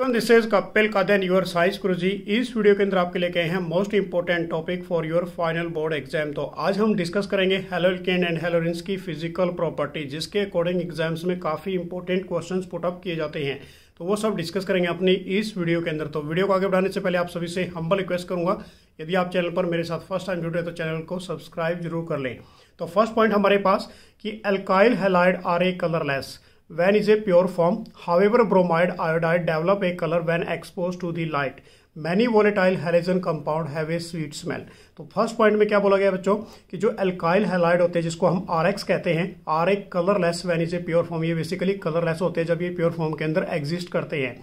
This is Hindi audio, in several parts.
दिस इज कपिल का देन योर साइज जी इस वीडियो के अंदर आपके लिए गए हैं most important topic for your final board exam तो आज हम डिस्कस करेंगे हेलोल्केन एंड हेलोरिन्स की फिजिकल प्रॉपर्टी जिसके अकॉर्डिंग एग्जाम्स में काफ़ी इंपॉर्टेंट क्वेश्चन पुटअप किए जाते हैं तो वो सब डिस्कस करेंगे अपनी इस वीडियो के अंदर तो वीडियो को आगे बढ़ाने से पहले आप सभी से हम्बल रिक्वेस्ट करूंगा यदि आप चैनल पर मेरे साथ फर्स्ट टाइम जुड़ रहे हैं तो चैनल को सब्सक्राइब जरूर कर लें तो फर्स्ट पॉइंट हमारे पास कि alkyl halide are a colourless Van is a pure form. However, bromide iodide develop a color when exposed to the light. Many volatile halogen compound have a sweet smell तो फर्स्ट पॉइंट में क्या बोला गया बच्चों कि जो एल्काइल हेलाइड होते हैं जिसको हम आर कहते हैं आर एक colourless when is a pure form ये बेसिकली कलरलेस होते हैं जब ये प्योर फॉर्म के अंदर एग्जिस्ट करते हैं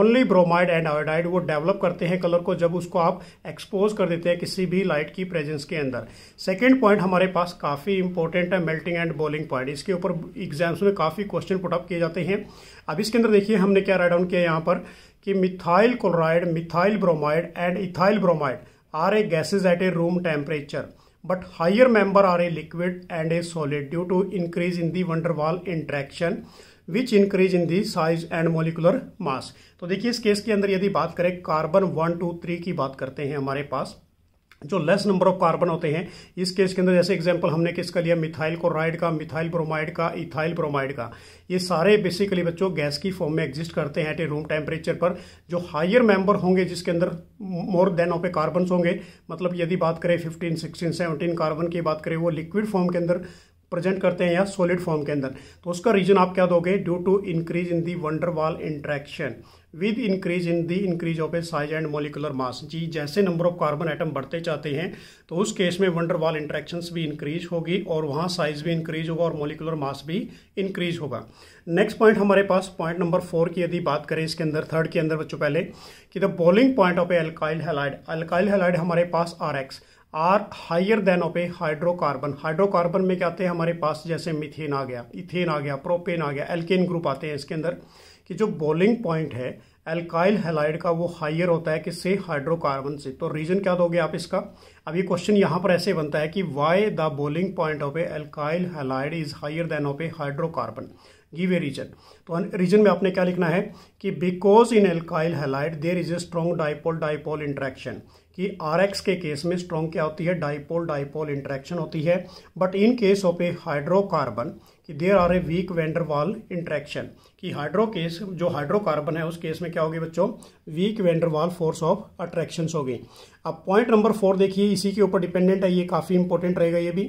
ओनली ब्रोमाइड एंड आयोडाइड वो डेवलप करते हैं कलर को जब उसको आप एक्सपोज कर देते हैं किसी भी लाइट की प्रेजेंस के अंदर सेकेंड पॉइंट हमारे पास काफ़ी इंपॉर्टेंट है मेल्टिंग एंड बॉलिंग पॉइंट इसके ऊपर एग्जाम्स में काफ़ी क्वेश्चन पुटअप किए जाते हैं अब इसके अंदर देखिए हमने क्या राइट डाउन किया यहाँ पर कि methyl chloride methyl bromide and ethyl bromide are a gases at a room temperature but higher member are a liquid and a solid due to increase in the van der Waals interaction which increase in the size and molecular mass तो देखिए इस केस के अंदर यदि बात करें कार्बन वन टू थ्री की बात करते हैं हमारे पास जो लेस नंबर ऑफ कार्बन होते हैं इस केस के अंदर जैसे एग्जांपल हमने किसका लिया मिथाइल क्लोराइड का मिथाइल ब्रोमाइड का इथाइल ब्रोमाइड का ये सारे बेसिकली बच्चों गैस की फॉर्म में एग्जिस्ट करते हैं एट ए रूम टेम्परेचर पर जो हायर मेंबर होंगे जिसके अंदर more than of a carbon होंगे मतलब यदि बात करें फिफ्टीन सिक्सटीन सेवनटीन कार्बन की बात करें वो लिक्विड फॉर्म के अंदर प्रेजेंट करते हैं या सॉलिड फॉर्म के अंदर तो उसका रीजन आप क्या दोगे due to increase in the van der Waals interaction with increase in the increase of a size and molecular mass जी जैसे नंबर ऑफ कार्बन आइटम बढ़ते जाते हैं तो उस केस में वंडरवाल इंट्रैक्शन भी इंक्रीज होगी और वहाँ साइज भी इंक्रीज होगा और मोलिकुलर मास भी इंक्रीज होगा नेक्स्ट पॉइंट हमारे पास पॉइंट नंबर फोर की यदि बात करें इसके अंदर थर्ड के अंदर बच्चों पहले कि the boiling point of a alkyl halide alkyl halide हमारे पास R X are higher than of a hydrocarbon hydrocarbon में क्या आते हैं हमारे पास जैसे मिथेन आ गया इथेन आ गया प्रोपेन आ गया एल्केन ग्रुप आते हैं इसके अंदर कि जो बॉलिंग पॉइंट है एल्काइल हेलाइड का वो हायर होता है किससे हाइड्रोकार्बन से तो रीजन क्या दोगे आप इसका अब ये क्वेश्चन यहाँ पर ऐसे बनता है कि why the boiling point of a alkyl halide is higher than of a hydrocarbon give a reason तो रीजन में आपने क्या लिखना है कि because in alkyl halide there is a strong dipole dipole interaction कि आर एक्स के केस में स्ट्रॉन्ग क्या होती है डाइपोल डाइपोल इंट्रैक्शन होती है but in case of a hydrocarbon कि there are a weak van der Waals interaction कि हाइड्रो केस जो हाइड्रोकार्बन है उस केस में क्या होगी बच्चों weak van der Waals force of attraction होगी अब पॉइंट नंबर फोर देखिए इसी के ऊपर डिपेंडेंट है ये काफ़ी इंपॉर्टेंट रहेगा ये भी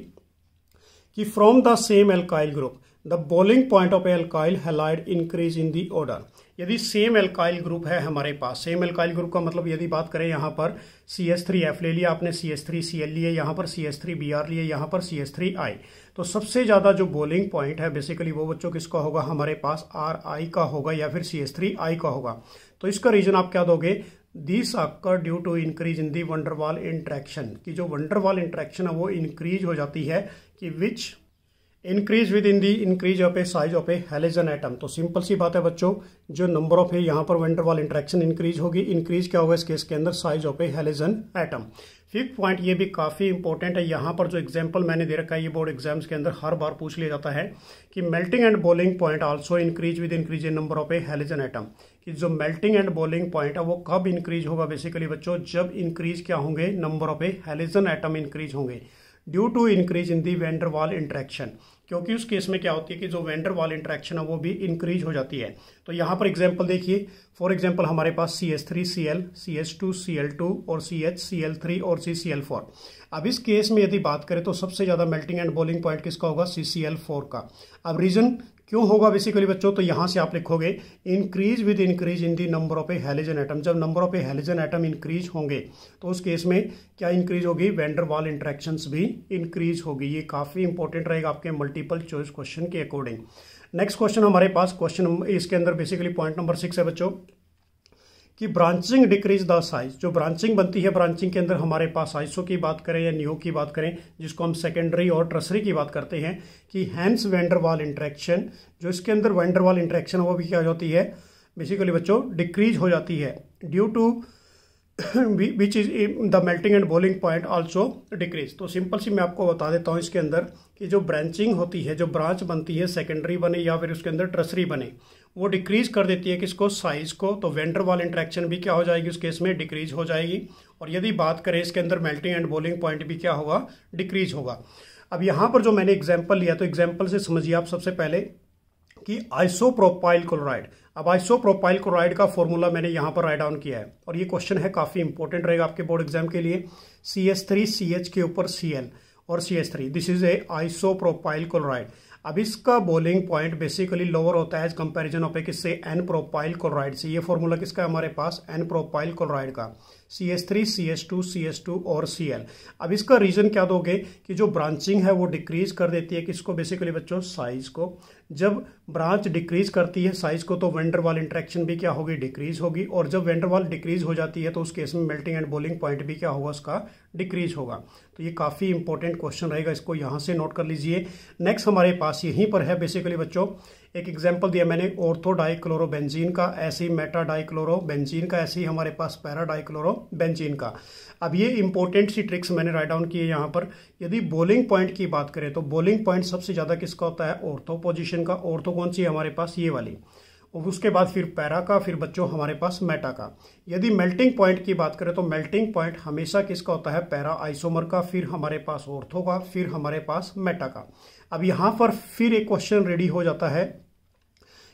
कि from the same alkyl group the boiling point of alkyl halide increase in the order यदि सेम एल्काइल ग्रुप है हमारे पास सेम एल्काइल ग्रुप का मतलब यदि बात करें यहाँ पर सी एस थ्री एफ ले लिया आपने C S three C L लिए यहाँ पर C S three B R लिए यहाँ पर सी एस थ्री आई तो सबसे ज़्यादा जो बॉलिंग पॉइंट है बेसिकली वो बच्चों किसका होगा हमारे पास आर आई का होगा या फिर सी एस थ्री आई का होगा तो इसका रीज़न आप क्या दोगे दिस आकर due to increase in the van der Waals interaction की जो वंडरवाल इंट्रैक्शन है वो इंक्रीज हो जाती है कि which increase with in the increase of a size of a halogen atom तो सिंपल सी बात है बच्चों जो नंबर ऑफ है यहाँ पर वेंटर वाल इंट्रैक्शन इंक्रीज होगी इंक्रीज क्या होगा इस केस के अंदर size of a halogen atom fifth point ये भी काफ़ी इंपॉर्टेंट है यहाँ पर जो एग्जाम्पल मैंने दे रखा है ये बोर्ड एग्जाम्स के अंदर हर बार पूछ लिया जाता है कि melting and boiling point also increase with increase in number of a halogen atom कि जो मेल्टिंग एंड बॉलिंग पॉइंट है वो कब इंक्रीज होगा बेसिकली बच्चों जब इंक्रीज क्या होंगे number of a halogen atom increase होंगे due to increase in the van der Waal interaction. क्योंकि उस केस में क्या होती है कि जो वेंडर वाल इंट्रैक्शन है वो भी इंक्रीज हो जाती है तो यहाँ पर एग्जाम्पल देखिए फॉर एग्जाम्पल हमारे पास C S three C L C S two C L two और C H C L three और सी सी एल फोर अब इस केस में यदि बात करें तो सबसे ज़्यादा मेल्टिंग एंड बॉलिंग पॉइंट किसका होगा सी सी एल फोर का अब रीजन क्यों होगा बेसिकली बच्चों तो यहाँ से आप लिखोगे increase with increase in the number of a halogen atom जब number of a halogen atom increase होंगे तो उस केस में क्या इंक्रीज होगी वेंडर वॉल इंट्रैक्शन भी इंक्रीज होगी ये काफ़ी इंपॉर्टेंट रहेगा आपके मल्टी मल्टीपल चॉइस क्वेश्चन के अकॉर्डिंग नेक्स्ट क्वेश्चन हमारे पास क्वेश्चन इसके अंदर बेसिकली पॉइंट नंबर सिक्स है बच्चों कि ब्रांचिंग डिक्रीज द साइज जो ब्रांचिंग बनती है ब्रांचिंग के अंदर हमारे पास आइसो की बात करें या न्यू की बात करें जिसको हम सेकेंडरी और ट्रसरी की बात करते हैं कि हैंस वेंडरवाल इंट्रैक्शन जो इसके अंदर वेंडरवाल इंट्रैक्शन वो भी क्या हो जाती है बेसिकली बच्चों डिक्रीज हो जाती है due to which is the melting and boiling point also decrease तो सिंपल सी मैं आपको बता देता हूँ इसके अंदर कि जो ब्रांचिंग होती है जो ब्रांच बनती है सेकेंडरी बने या फिर उसके अंदर ट्रसरी बने वो डिक्रीज कर देती है किसको साइज़ को तो वेंडर वाल इंट्रैक्शन भी क्या हो जाएगी उस केस में डिक्रीज हो जाएगी और यदि बात करें इसके अंदर मेल्टिंग एंड बोलिंग पॉइंट भी क्या होगा डिक्रीज होगा अब यहाँ पर जो मैंने एग्जाम्पल लिया तो एग्जाम्पल से समझिए आप सबसे पहले कि आइसोप्रोपाइल क्लोराइड अब आइसोप्रोपाइल क्लोराइड का फॉर्मूला मैंने यहाँ पर राइट डाउन किया है और ये क्वेश्चन है काफ़ी इंपॉर्टेंट रहेगा आपके बोर्ड एग्जाम के लिए C S three C H के ऊपर सी एल और C S three this is a isopropyl chloride अब इसका बोलिंग पॉइंट बेसिकली लोअर होता है एज कंपेरिजन ऑफ ए से एन प्रोपाइल क्लोराइड से ये फॉर्मूला किसका है हमारे पास एन प्रोपाइल क्लोराइड का C S three C S two C S two और सी एल अब इसका रीज़न क्या दोगे कि जो ब्रांचिंग है वो डिक्रीज कर देती है किसको बेसिकली बच्चों साइज को जब ब्रांच डिक्रीज करती है साइज को तो वेंडर वाल इंट्रैक्शन भी क्या होगी डिक्रीज होगी और जब वेंडर वाल डिक्रीज हो जाती है तो उस केस में मेल्टिंग एंड बोलिंग पॉइंट भी क्या होगा उसका डिक्रीज होगा तो ये काफ़ी इंपॉर्टेंट क्वेश्चन रहेगा इसको यहाँ से नोट कर लीजिए नेक्स्ट हमारे पास यहीं पर है बेसिकली बच्चों एक एग्जाम्पल दिया मैंने ऑर्थो डाइक्लोरोबेंजीन का ऐसे ही मेटा डाइक्लोरोबेंजीन का ऐसे ही हमारे पास पैरा डाइक्लोरोबेंजीन का अब ये इंपॉर्टेंट सी ट्रिक्स मैंने राइट डाउन की है यहाँ पर यदि बोलिंग पॉइंट की बात करें तो बोलिंग पॉइंट सबसे ज़्यादा किसका होता है ऑर्थो पोजिशन का ऑर्थो कौन सी है हमारे पास ये वाली और उसके बाद फिर पैरा का फिर बच्चों हमारे पास मेटा का यदि मेल्टिंग पॉइंट की बात करें तो मेल्टिंग पॉइंट हमेशा किसका होता है पैरा आइसोमर का फिर हमारे पास ओर्थो का फिर हमारे पास मेटा का अब यहाँ पर फिर एक क्वेश्चन रेडी हो जाता है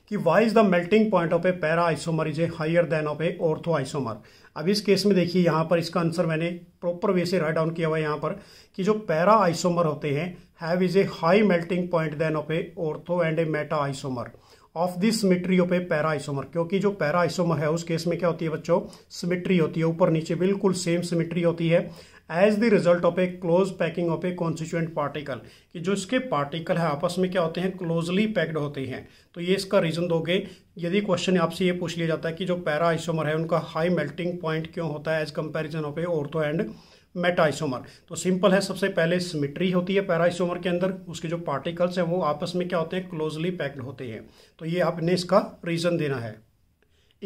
कि why is the melting point of a para isomer is a higher than of a ortho isomer अब इस केस में देखिए यहाँ पर इसका आंसर मैंने प्रॉपर वे से राइट डाउन किया हुआ है यहाँ पर कि जो पैरा आइसोमर होते हैं have is a high melting point than of a ortho and a meta isomer of this symmetry of a para isomer क्योंकि जो पैरा आइसोमर है उस केस में क्या होती है बच्चों सिमिट्री होती है ऊपर नीचे बिल्कुल सेम सिमिट्री होती है as the result of a close packing of a constituent particle कि जो इसके पार्टिकल है आपस में क्या होते हैं क्लोजली पैक्ड होते हैं तो ये इसका रीजन दोगे यदि क्वेश्चन आपसे ये पूछ लिया जाता है कि जो पैरा आइसोमर है उनका हाई मेल्टिंग पॉइंट क्यों होता है as comparison of a ortho and meta isomer तो सिंपल है सबसे पहले सिमिट्री होती है पैराइसोमर के अंदर उसके जो पार्टिकल्स हैं वो आपस में क्या होते हैं क्लोजली पैक्ड होते हैं तो ये आपने इसका रीज़न देना है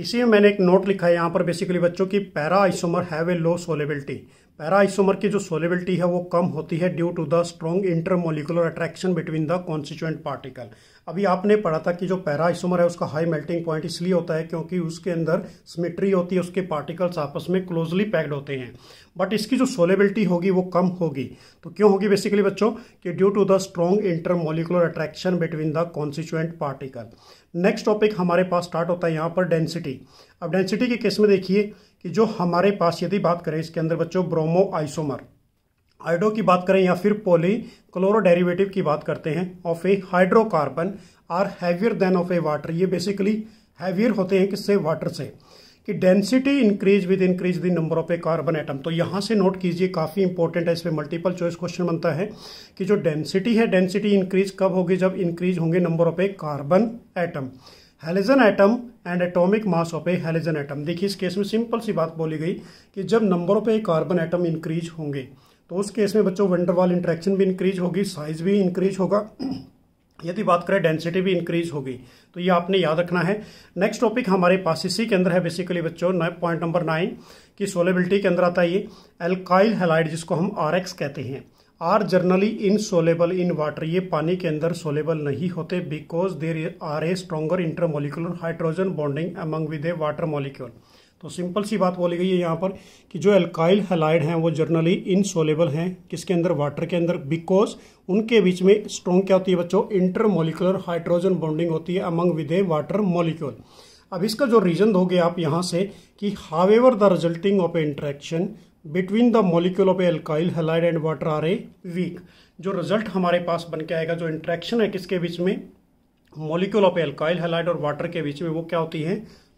इसी में मैंने एक नोट लिखा है यहाँ पर बेसिकली बच्चों की para isomer have a low solubility para isomer की जो सोलेबिलिटी है वो कम होती है due to the strong intermolecular attraction between the constituent particle अभी आपने पढ़ा था कि जो पैरा आइसोमर है उसका हाई मेल्टिंग पॉइंट इसलिए होता है क्योंकि उसके अंदर सिमेट्री होती है उसके पार्टिकल्स आपस में क्लोजली पैक्ड होते हैं बट इसकी जो सोलेबिलिटी होगी वो कम होगी तो क्यों होगी बेसिकली बच्चों कि due to the strong intermolecular attraction between the constituent particle next topic हमारे पास स्टार्ट होता है यहाँ पर डेंसिटी अब डेंसिटी के केस में देखिए कि जो हमारे पास यदि बात करें इसके अंदर बच्चों ब्रोमो आइसोमर आइडो की बात करें या फिर पोली क्लोरो डेरिवेटिव की बात करते हैं of a hydrocarbon are heavier than of a water ये बेसिकली हैवियर होते हैं किससे वाटर से कि density increase with increase the number of a carbon atom तो यहाँ से नोट कीजिए काफ़ी इंपॉर्टेंट है इसमें मल्टीपल चॉइस क्वेश्चन बनता है कि जो डेंसिटी है डेंसिटी इंक्रीज कब होगी जब इंक्रीज होंगे number of a carbon atom halogen atom and atomic mass of a halogen atom देखिए इस केस में सिंपल सी बात बोली गई कि जब नंबरों पर कार्बन आइटम इंक्रीज होंगे तो उस केस में बच्चों वंडरवाल इंट्रैक्शन भी इंक्रीज होगी साइज भी इंक्रीज होगा यदि बात करें डेंसिटी भी इंक्रीज होगी तो ये आपने याद रखना है नेक्स्ट टॉपिक हमारे पास इसी के अंदर है बेसिकली बच्चों पॉइंट नंबर नाइन की सोलेबिलिटी के अंदर आता है ये एल्काइल हेलाइड जिसको हम आर कहते हैं R generally insoluble in water ये पानी के अंदर सोलेबल नहीं होते because there are a stronger intermolecular hydrogen bonding among with a water molecule तो सिंपल सी बात बोली गई है यहाँ पर कि जो एल्काइल हेलाइड हैं वो जर्नली इनसोलेबल हैं किसके अंदर वाटर के अंदर बिकॉज उनके बीच में स्ट्रॉन्ग क्या होती है बच्चों इंटरमोलिकुलर हाइड्रोजन बॉन्डिंग होती है among with a water molecule अब इसका जो रीजन दोगे आप यहाँ से कि however the resulting of a interaction between the molecule of alkyl halide and water are a weak जो रिजल्ट हमारे पास बन के आएगा जो इंट्रैक्शन है किसके बीच में मोलिक्यूल ऑफ एल्काइल हेलाइड और वाटर के बीच में वो क्या होती है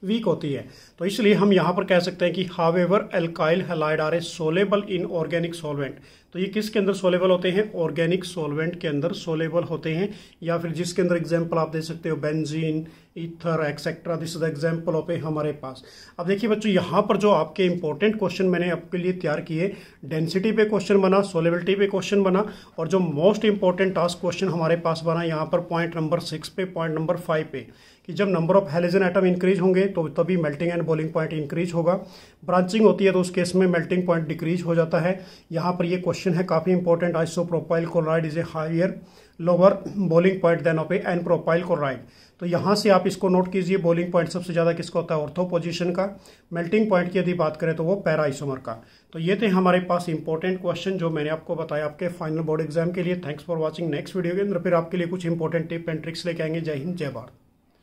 वीक होती है तो इसलिए हम यहाँ पर कह सकते हैं कि however alkyl halide are a soluble in organic solvent तो ये किसके अंदर सोलेबल होते हैं ऑर्गेनिक सोलवेंट के अंदर सोलेबल होते हैं या फिर जिसके अंदर एग्जाम्पल आप दे सकते हो benzene ether etcetera this is the example of a हमारे पास अब देखिए बच्चों यहाँ पर जो आपके इंपॉर्टेंट क्वेश्चन मैंने आपके लिए तैयार किए डेंसिटी पे क्वेश्चन बना सोलेबिलिटी पे क्वेश्चन बना और जो मोस्ट इंपॉर्टेंट टास्क क्वेश्चन हमारे पास बना यहाँ पर पॉइंट नंबर सिक्स पे पॉइंट नंबर फाइव पे कि जब number of halogen atom increase होंगे तो तभी melting and boiling point increase होगा ब्रांचिंग होती है तो उस केस में मेल्टिंग पॉइंट डिक्रीज हो जाता है यहाँ पर ये क्वेश्चन है काफ़ी important isopropyl chloride is a higher lower boiling point than of a n propyl को राइट तो यहाँ से आप इसको नोट कीजिए बॉलिंग पॉइंट सबसे ज़्यादा किसका होता है ऑर्थो पोजिशन का मेल्टिंग पॉइंट की यदि बात करें तो वो पैराइसोमर का तो ये थे हमारे पास इंपॉर्टेंट क्वेश्चन जो मैंने आपको बताया आपके फाइनल बोर्ड एग्जाम के लिए thanks for watching next video के अंदर फिर आपके लिए कुछ इंपॉर्टेंट टिप एंड ट्रिक्स लेके आएंगे जय हिंद जय भारत